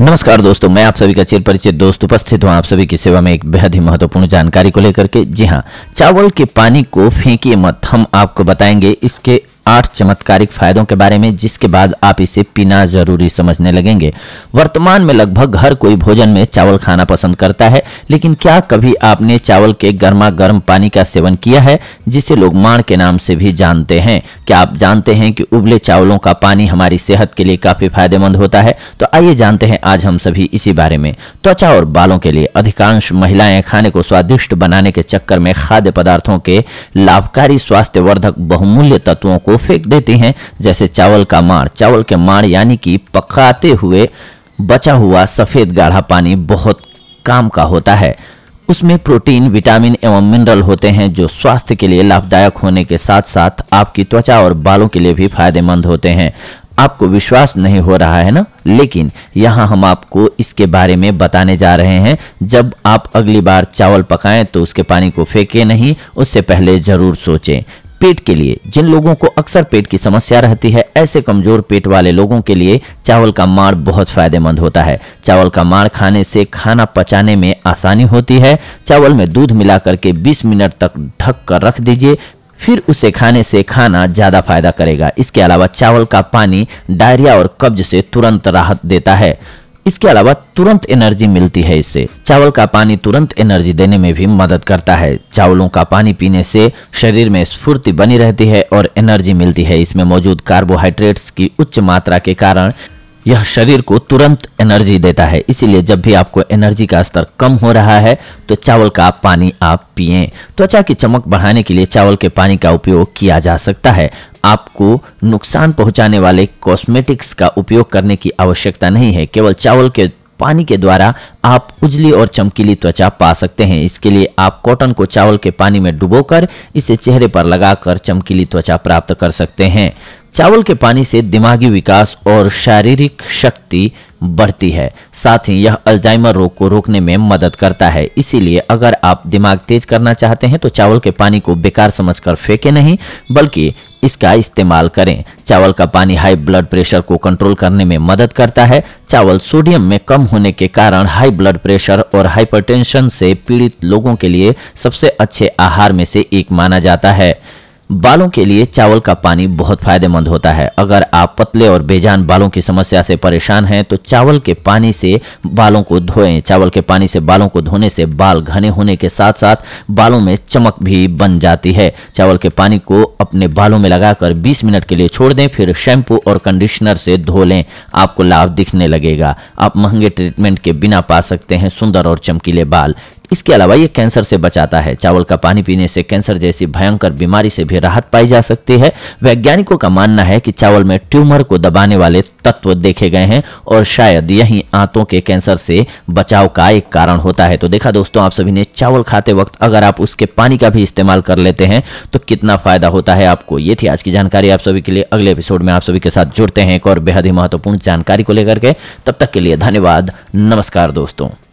नमस्कार दोस्तों मैं आप सभी का चिर परिचित दोस्त उपस्थित हूँ आप सभी की सेवा में एक बेहद ही महत्वपूर्ण जानकारी को लेकर के जी हाँ चावल के पानी को फेंकिए मत हम आपको बताएंगे इसके आठ चमत्कारिक फायदों के बारे में जिसके बाद आप इसे पीना जरूरी समझने लगेंगे वर्तमान में लगभग हर कोई भोजन में चावल खाना पसंद करता है लेकिन क्या कभी आपने चावल के गर्मा गर्म पानी का सेवन किया है जिसे लोग माण के नाम से भी जानते हैं क्या आप जानते हैं कि उबले चावलों का पानी हमारी सेहत के लिए काफी फायदेमंद होता है तो आइए जानते हैं आज हम सभी इसी बारे में त्वचा और बालों के लिए अधिकांश महिलाएं खाने को स्वादिष्ट बनाने के चक्कर में खाद्य पदार्थों के लाभकारी स्वास्थ्यवर्धक बहुमूल्य तत्वों को फेंक देती हैं जैसे चावल का मार चावल के मार यानी कि पकाते हुए बचा हुआ सफ़ेद गाढ़ा पानी बहुत काम का होता है उसमें प्रोटीन विटामिन एवं मिनरल होते हैं जो स्वास्थ्य के लिए लाभदायक होने के साथ साथ आपकी त्वचा और बालों के लिए भी फायदेमंद होते हैं आपको विश्वास नहीं हो रहा है ना लेकिन यहाँ हम आपको इसके बारे में बताने जा रहे हैं जब आप अगली बार चावल पकाएं तो उसके पानी को फेंके नहीं उससे पहले ज़रूर सोचें पेट के लिए जिन लोगों को अक्सर पेट की समस्या रहती है ऐसे कमजोर पेट वाले लोगों के लिए चावल का माड़ बहुत फायदेमंद होता है चावल का माड़ खाने से खाना पचाने में आसानी होती है चावल में दूध मिला करके 20 मिनट तक ढक कर रख दीजिए फिर उसे खाने से खाना ज़्यादा फायदा करेगा इसके अलावा चावल का पानी डायरिया और कब्ज से तुरंत राहत देता है इसके अलावा तुरंत एनर्जी मिलती है इससे चावल का पानी तुरंत एनर्जी देने में भी मदद करता है चावलों का पानी पीने से शरीर में स्फूर्ति बनी रहती है और एनर्जी मिलती है इसमें मौजूद कार्बोहाइड्रेट्स की उच्च मात्रा के कारण यह शरीर को तुरंत एनर्जी देता है इसीलिए जब भी आपको एनर्जी का स्तर कम हो रहा है तो चावल का पानी आप पिए त्वचा की चमक बढ़ाने के लिए चावल के पानी का उपयोग किया जा सकता है आपको नुकसान पहुंचाने वाले कॉस्मेटिक्स का उपयोग करने की आवश्यकता नहीं है केवल चावल के पानी के द्वारा आप उजली और चमकीली त्वचा पा सकते हैं इसके लिए आप कॉटन को चावल के पानी में डुबोकर इसे चेहरे पर लगाकर चमकीली त्वचा प्राप्त कर सकते हैं चावल के पानी से दिमागी विकास और शारीरिक शक्ति बढ़ती है साथ ही यह अल्जाइमर रोग को रोकने में मदद करता है इसीलिए अगर आप दिमाग तेज करना चाहते हैं तो चावल के पानी को बेकार समझकर फेंके नहीं बल्कि इसका इस्तेमाल करें चावल का पानी हाई ब्लड प्रेशर को कंट्रोल करने में मदद करता है चावल सोडियम में कम होने के कारण हाई ब्लड प्रेशर और हाइपरटेंशन से पीड़ित लोगों के लिए सबसे अच्छे आहार में से एक माना जाता है बालों के लिए चावल का पानी बहुत फायदेमंद होता है अगर आप पतले और बेजान बालों की समस्या से परेशान हैं तो चावल के पानी से बालों को धोएं चावल के पानी से बालों को धोने से बाल घने होने के साथ साथ बालों में चमक भी बन जाती है चावल के पानी को अपने बालों में लगाकर 20 मिनट के लिए छोड़ दें फिर शैम्पू और कंडीशनर से धो लें आपको लाभ दिखने लगेगा आप महंगे ट्रीटमेंट के बिना पा सकते हैं सुंदर और चमकीले बाल इसके अलावा ये कैंसर से बचाता है चावल का पानी पीने से कैंसर जैसी भयंकर बीमारी से भी राहत पाई जा सकती है वैज्ञानिकों का मानना है कि चावल में ट्यूमर को दबाने वाले तत्व देखे गए हैं और शायद यही आंतों के कैंसर से बचाव का एक कारण होता है तो देखा दोस्तों आप सभी ने चावल खाते वक्त अगर आप उसके पानी का भी इस्तेमाल कर लेते हैं तो कितना फायदा होता है आपको ये थी आज की जानकारी आप सभी के लिए अगले एपिसोड में आप सभी के साथ जुड़ते हैं एक और बेहद ही महत्वपूर्ण जानकारी को लेकर के तब तक के लिए धन्यवाद नमस्कार दोस्तों